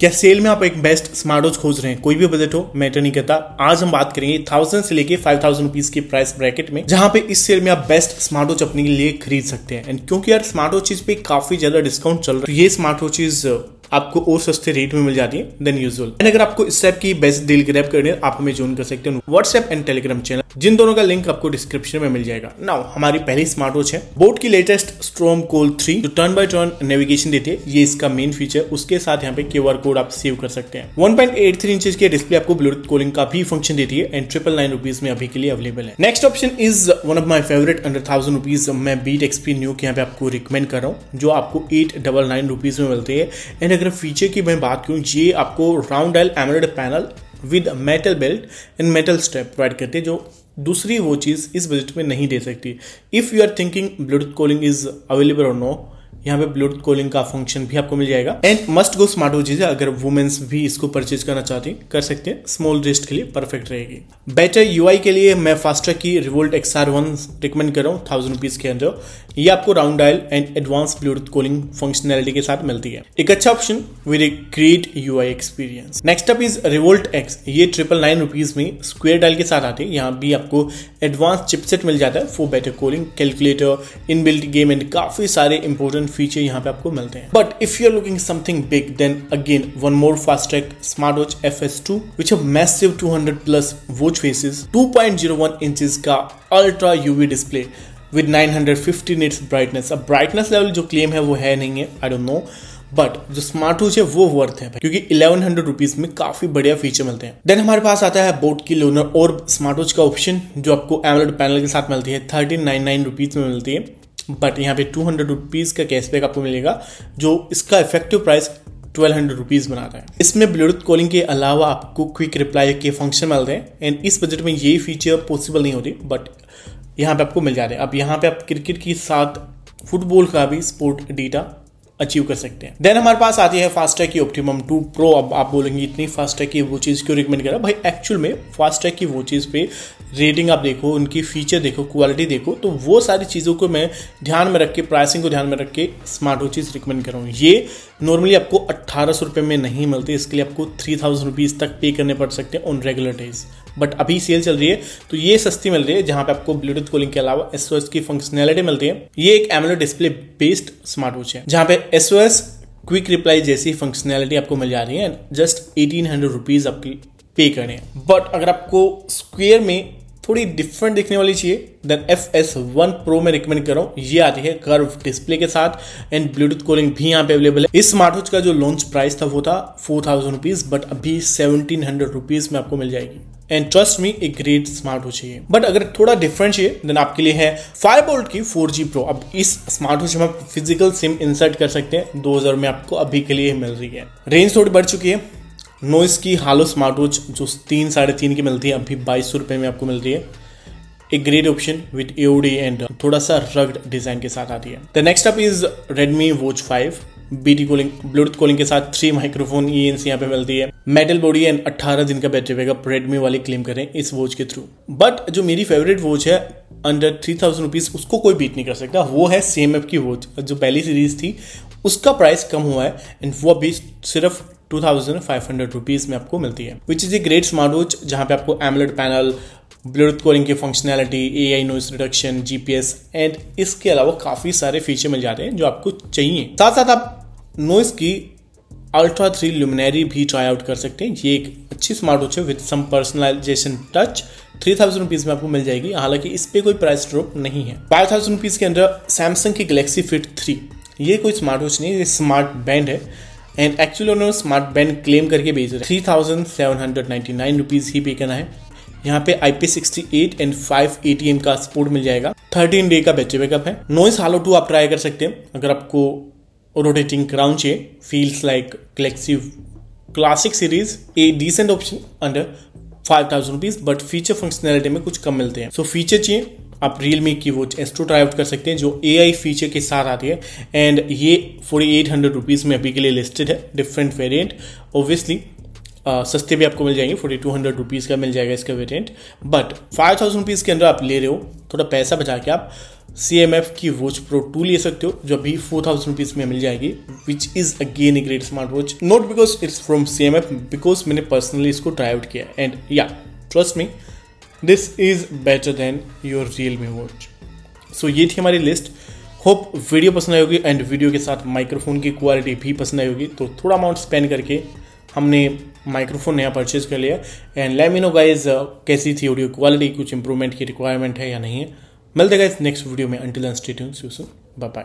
क्या सेल में आप एक बेस्ट स्मार्ट वॉच खोज रहे हैं कोई भी बजट हो मैटर नहीं करता आज हम बात करेंगे थाउजेंड से लेके फाइव थाउजेंड रुपीज के प्राइस ब्रैकेट में जहां पे इस सेल में आप बेस्ट स्मार्ट वॉच अपने लिए खरीद सकते हैं एंड क्योंकि यार स्मार्ट वॉचेज पे काफी ज्यादा डिस्काउंट चल रहा है तो ये स्मार्ट वॉचेज uh, आपको और सस्ते रेट में मिल जाती है देन यूजुअल एंड अगर आपको इस टाइप की बेस्ट डील ग्रैप करने आप हमें ज्वाइन कर सकते हैं व्हाट्सएप एंड टेलीग्राम चैनल जिन दोनों का लिंक आपको डिस्क्रिप्शन में मिल जाएगा नाउ हमारी पहली स्मार्ट वॉच है बोट की लेटेस्ट स्ट्रोम कोल थ्री जो टर्न बाय टर्न नेविगेशन देती है ये इसका मेन फीचर उसके साथ यहाँ पे क्यू कोड आप सेव कर सकते हैं वन पॉइंट के डिस्प्ले आपको ब्लूटूथ कोलिंग का भी फंक्शन देती है एंड ट्रिपल नाइन रुपीज में अभी के लिए अवेलेबल है next option is one of my favourite under thousand rupees मैं बीट एक्सपी न्यू के यहाँ पे आपको रिकमेंड कर रहा हूँ जो आपको एट डबल नाइन रुपीज में मिलते हैं एंड अगर फीचर की मैं बात करूँ ये आपको round AMOLED panel with metal belt and metal strap provide करते हैं जो दूसरी वो चीज़ इस बजट में नहीं दे सकती if you are thinking Bluetooth calling is available और नो यहाँ पे ब्लूटूथ कॉलिंग का फंक्शन भी आपको मिल जाएगा and must go smart watches है अगर वुमेन्स भी इसको परचेज करना चाहती कर सकते हैं स्मॉल रिस्ट के लिए परफेक्ट रहेगी बेटर यू के लिए मैं फास्ट्रैक की Revolt X R one recommend कर रहा हूँ थाउजेंड रुपीज के अंदर ये आपको round dial and advance Bluetooth calling functionality के साथ मिलती है एक अच्छा option with a great U I experience next up is Revolt X ये ट्रिपल नाइन रुपीज में स्क्वेयर डायल के साथ आते हैं यहाँ भी आपको एडवांस चिपसेट मिल जाता है for better calling calculator in built game and काफी सारे इंपोर्टेंट फीचर यहाँ पे आपको मिलते हैं but if you are looking something big then again one more Fastrack smart watch F S two which massive hundred plus watch zero one inch का ultra UV display with fifty nits brightness अब brightness level जो claim है वो है नहीं है I don't know but जो smart watch है वो वर्थ है क्योंकि इलेवन हंड्रेड रुपीज में काफी बढ़िया फीचर मिलते हैं देन हमारे पास आता है बोट की लोनर और स्मार्ट वॉच का ऑप्शन जो आपको एमलेट पैनल के साथ मिलती है थर्टी नाइन नाइन रुपीज में मिलती है बट यहाँ पे टू हंड्रेड रुपीज़ का कैशबैक आपको मिलेगा जो इसका effective price twelve hundred rupees बना रहा है इसमें ब्लूटूथ कॉलिंग के अलावा आपको क्विक रिप्लाई के फंक्शन मिल रहे हैं एंड इस बजट में ये फीचर पॉसिबल नहीं होती बट यहाँ पे आपको मिल जा रहे हैं अब यहाँ पे आप क्रिकेट के साथ फुटबॉल का भी स्पोर्ट डेटा अचीव कर सकते हैं देन हमारे पास आती है फास्टैग की ऑप्टिमम टू प्रो अब आप बोलेंगे इतनी फास्टैग की वो चीज़ क्यों रिकमेंड करा भाई एक्चुअल में फास्टैग की वो चीज़ पे रेटिंग आप देखो उनकी फीचर देखो क्वालिटी देखो तो वो सारी चीज़ों को मैं ध्यान में रख के प्राइसिंग को ध्यान में रख के स्मार्ट वो चीज़ रिकमेंड कर ये नॉर्मली आपको अट्ठारह सौ में नहीं मिलते इसके लिए आपको थ्री थाउजेंड रुपीज़ तक पे करने पड़ सकते हैं ऑन रेगुलर डेज बट अभी सेल चल रही है तो ये सस्ती मिल रही है जहां पे आपको ब्लूटूथ कॉलिंग के अलावा एस की फंक्शनैलिटी मिलती है ये एक AMOLED display based smart watch है जहां पे S O S quick reply जैसी फंक्शनैलिटी आपको मिल जा रही है जस्ट एटीन हंड्रेड रुपीज़ आपकी पे करें बट अगर आपको स्क्वेयर में थोड़ी डिफरेंट दिखने वाली चाहिए then F S one pro में रिकमेंड कर रहा हूँ ये आती है कर्व डिस्प्ले के साथ एंड ब्लूटूथ कॉलिंग भी यहाँ पे अवेलेबल है इस स्मार्ट वॉच का जो लॉन्च प्राइस था वो था फोर थाउजेंड रुपीज बट अभी सेवनटीन हंड्रेड रुपीज में आपको मिल जाएगी एंड ट्रस्ट मी एक ग्रेट स्मार्ट वॉच चाहिए बट अगर थोड़ा डिफरेंट चाहिए देन आपके लिए है फाइव बोल्ट की फोर जी प्रो अब इस स्मार्ट वॉच में आप फिजिकल सिम इंसर्ट कर सकते हैं दो हजार में आपको अभी के लिए मिल रही है रेंज थोड़ी बढ़ चुकी है नोइस की हालो स्मार्ट वॉच जो तीन साढ़े तीन की मिलती है अभी बाईस सौ रुपये में आपको मिलती है एक great option with AOD and थोड़ा सा रग्ड डिजाइन के साथ आती है the next up is Redmi watch five BT calling Bluetooth calling के साथ three microphone E N C यहाँ पे मिलती है मेटल बॉडी एंड अट्ठारह दिन का बैटरी बैकअप रेडमी वाले क्लेम करें इस वॉच के थ्रू बट जो मेरी फेवरेट वॉच है अंडर थ्री थाउजेंड रुपीज़ उसको कोई बीट नहीं कर सकता वो है सी एम एफ की वॉच जो पहली सीरीज थी उसका प्राइस कम हुआ है एंड वो अभी सिर्फ two thousand five hundred rupees में आपको मिलती है which is a great smart watch जहाँ पे आपको एमलेट पैनल ब्लूटूथ कोरिंग की functionality A I noise reduction G P S and इसके अलावा काफ़ी सारे फीचर मिल जाते हैं जो आपको चाहिए साथ साथ आप नोइस की अल्ट्रा थ्री लुमिनरी भी ट्राई आउट कर सकते हैं ये एक अच्छी स्मार्ट वॉच है with some personalisation touch three thousand rupees में आपको मिल जाएगी हालांकि इस पर कोई प्राइस ड्रॉप नहीं है फाइव थाउजेंड रुपीज़ के अंदर सैमसंग की गलेक्सी फिट थ्री ये कोई स्मार्ट वॉच नहीं ये स्मार्ट बैंड है एंड एक्चुअली उन्होंने स्मार्ट बैंड क्लेम करके भेज रहे है three thousand seven hundred ninety nine rupees ही पे करना है यहाँ पे I P sixty eight and five A T M का सपोर्ट मिल जाएगा थर्टीन डे का बैटरी बैकअप है नोइस हालो टू आप ट्राई कर सकते हैं अगर आपको रोटेटिंग क्राउन चाहिए feels like Galaxy classic series a decent option under five thousand rupees but feature functionality में कुछ कम मिलते हैं सो फीचर चाहिए आप रियल मी की वो एस्ट्रो ट्राई आउट कर सकते हैं जो ए आई फीचर के साथ आती है एंड ये फोर्टी एट हंड्रेड रुपीज़ में अभी के लिए लिस्टेड है डिफरेंट वेरियंट ओबियसली सस्ते भी आपको मिल जाएंगे फोर्टी टू हंड्रेड रुपीज़ का मिल जाएगा इसका variant but five thousand rupees के अंदर आप ले रहे हो थोड़ा पैसा बचा के आप सी एम एफ की वॉच प्रो टू ले सकते हो जो अभी फोर थाउजेंड रुपीज़ में मिल जाएगी which is again a great smart watch not because it's from C M F because मैंने पर्सनली इसको ट्राई आउट किया and yeah trust me this is better than your Realme watch so ये थी हमारी list hope video पसंद आई होगी and video के साथ माइक्रोफोन की क्वालिटी भी पसंद आई होगी तो थोड़ा अमाउंट स्पेंड करके हमने माइक्रोफोन नया परचेज कर लिया एंड नो गाइज कैसी थी ऑडियो क्वालिटी कुछ इंप्रूवमेंट की रिक्वायरमेंट है या नहीं है मिलते गाइज नेक्स्ट वीडियो में until and stay tuned bye bye